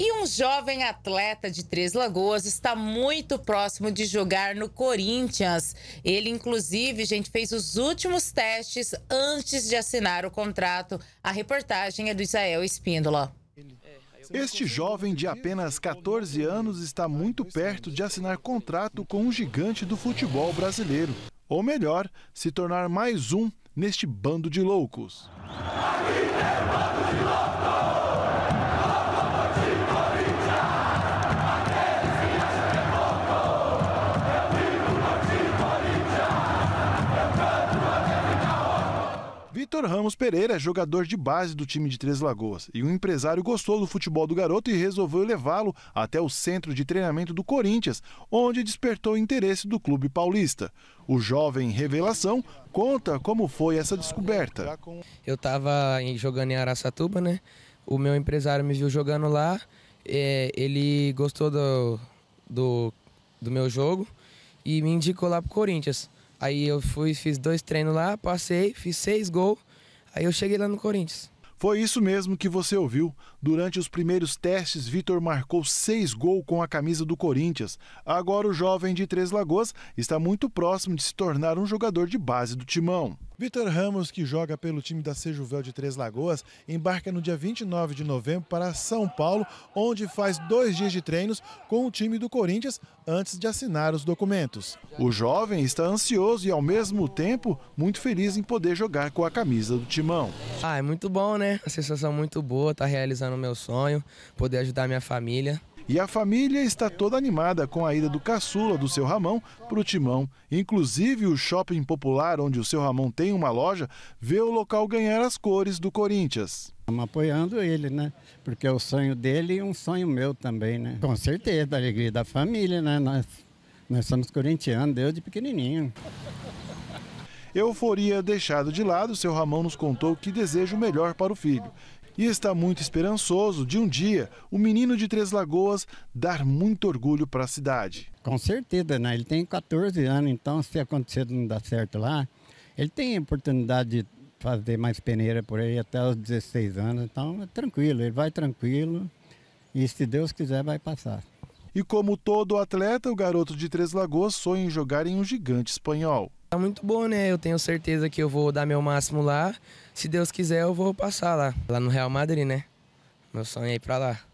E um jovem atleta de Três Lagoas está muito próximo de jogar no Corinthians. Ele, inclusive, gente, fez os últimos testes antes de assinar o contrato. A reportagem é do Isael Espíndola. Este jovem de apenas 14 anos está muito perto de assinar contrato com um gigante do futebol brasileiro. Ou melhor, se tornar mais um neste bando de loucos. Aqui tem bando de loucos! Vitor Ramos Pereira é jogador de base do time de Três Lagoas e um empresário gostou do futebol do garoto e resolveu levá-lo até o centro de treinamento do Corinthians, onde despertou o interesse do clube paulista. O jovem revelação conta como foi essa descoberta. Eu estava jogando em Araçatuba, né? O meu empresário me viu jogando lá, é, ele gostou do, do, do meu jogo e me indicou lá para o Corinthians. Aí eu fui, fiz dois treinos lá, passei, fiz seis gols Aí eu cheguei lá no Corinthians. Foi isso mesmo que você ouviu. Durante os primeiros testes, Vitor marcou seis gols com a camisa do Corinthians. Agora, o jovem de Três Lagoas está muito próximo de se tornar um jogador de base do timão. Vitor Ramos, que joga pelo time da Sejuvel de Três Lagoas, embarca no dia 29 de novembro para São Paulo, onde faz dois dias de treinos com o time do Corinthians antes de assinar os documentos. O jovem está ansioso e, ao mesmo tempo, muito feliz em poder jogar com a camisa do Timão. Ah, é muito bom, né? Uma sensação muito boa, tá realizando o meu sonho, poder ajudar minha família. E a família está toda animada com a ida do caçula do seu Ramão para o Timão. Inclusive, o shopping popular onde o seu Ramão tem uma loja vê o local ganhar as cores do Corinthians. Estamos apoiando ele, né? Porque é o sonho dele e um sonho meu também, né? Com certeza, a alegria da família, né? Nós, nós somos corintianos desde pequenininho. Euforia deixado de lado, seu Ramão nos contou que deseja o melhor para o filho e está muito esperançoso de um dia o menino de Três Lagoas dar muito orgulho para a cidade. Com certeza, né? Ele tem 14 anos, então se acontecer não dar certo lá, ele tem a oportunidade de fazer mais peneira por aí até os 16 anos, então é tranquilo, ele vai tranquilo e se Deus quiser vai passar. E como todo atleta, o garoto de Três Lagoas sonha em jogar em um gigante espanhol. Tá muito bom, né? Eu tenho certeza que eu vou dar meu máximo lá. Se Deus quiser, eu vou passar lá. Lá no Real Madrid, né? Meu sonho é ir pra lá.